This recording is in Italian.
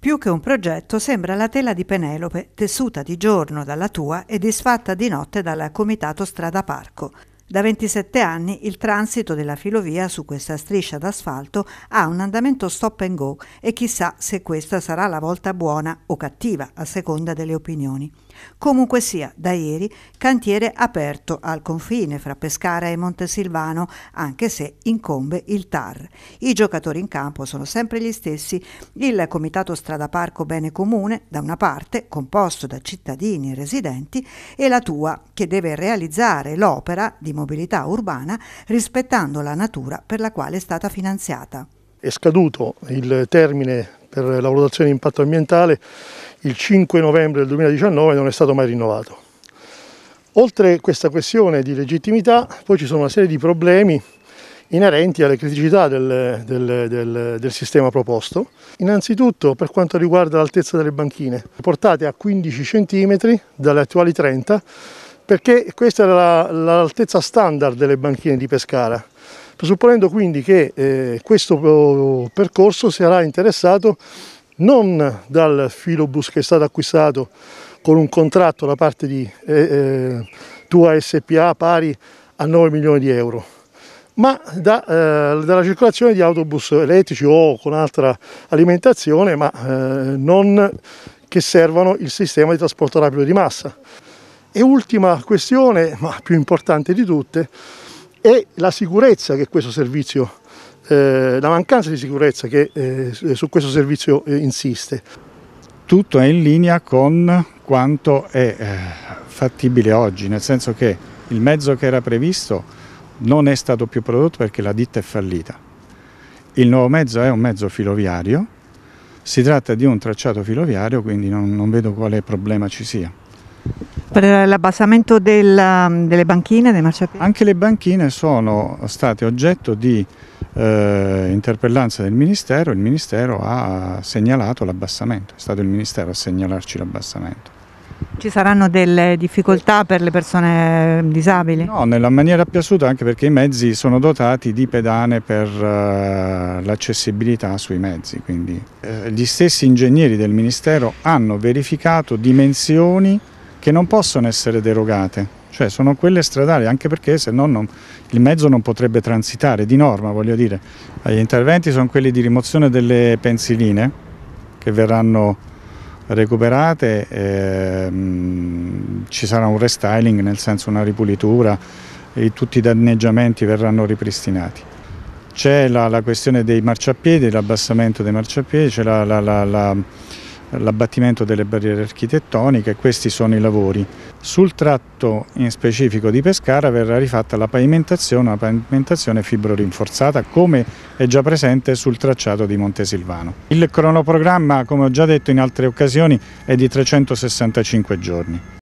Più che un progetto sembra la tela di Penelope, tessuta di giorno dalla tua e disfatta di notte dal comitato strada parco, da 27 anni il transito della filovia su questa striscia d'asfalto ha un andamento stop and go e chissà se questa sarà la volta buona o cattiva a seconda delle opinioni. Comunque sia, da ieri cantiere aperto al confine fra Pescara e Montesilvano, anche se incombe il TAR. I giocatori in campo sono sempre gli stessi, il Comitato Strada Parco Bene Comune da una parte, composto da cittadini e residenti, e la tua che deve realizzare l'opera di mobilità urbana rispettando la natura per la quale è stata finanziata. È scaduto il termine per la valutazione di impatto ambientale il 5 novembre del 2019 e non è stato mai rinnovato. Oltre questa questione di legittimità, poi ci sono una serie di problemi inerenti alle criticità del, del, del, del, sistema proposto. Innanzitutto per quanto riguarda l'altezza delle banchine, portate a 15 cm dalle attuali 30 perché questa era l'altezza standard delle banchine di Pescara, presupponendo quindi che eh, questo eh, percorso sarà interessato non dal filobus che è stato acquistato con un contratto da parte di eh, eh, Tua SPA pari a 9 milioni di euro, ma da, eh, dalla circolazione di autobus elettrici o con altra alimentazione, ma eh, non che servano il sistema di trasporto rapido di massa. E ultima questione, ma più importante di tutte, è la sicurezza che questo servizio, eh, la mancanza di sicurezza che eh, su questo servizio eh, insiste. Tutto è in linea con quanto è eh, fattibile oggi, nel senso che il mezzo che era previsto non è stato più prodotto perché la ditta è fallita. Il nuovo mezzo è un mezzo filoviario, si tratta di un tracciato filoviario, quindi non, non vedo quale problema ci sia. Per l'abbassamento del, um, delle banchine, dei marciapiedi? Anche le banchine sono state oggetto di eh, interpellanza del Ministero, il Ministero ha segnalato l'abbassamento, è stato il Ministero a segnalarci l'abbassamento. Ci saranno delle difficoltà per le persone eh, disabili? No, nella maniera più assoluta anche perché i mezzi sono dotati di pedane per eh, l'accessibilità sui mezzi, quindi eh, gli stessi ingegneri del Ministero hanno verificato dimensioni che non possono essere derogate, cioè sono quelle stradali, anche perché se no non, il mezzo non potrebbe transitare di norma, voglio dire. Gli interventi sono quelli di rimozione delle pensiline che verranno recuperate, ehm, ci sarà un restyling, nel senso una ripulitura, e tutti i danneggiamenti verranno ripristinati. C'è la, la, questione dei marciapiedi, l'abbassamento dei marciapiedi, c'è la, la, la l'abbattimento delle barriere architettoniche, questi sono i lavori. Sul tratto in specifico di Pescara verrà rifatta la pavimentazione, una pavimentazione fibro rinforzata come è già presente sul tracciato di Montesilvano. Il cronoprogramma, come ho già detto in altre occasioni, è di 365 giorni.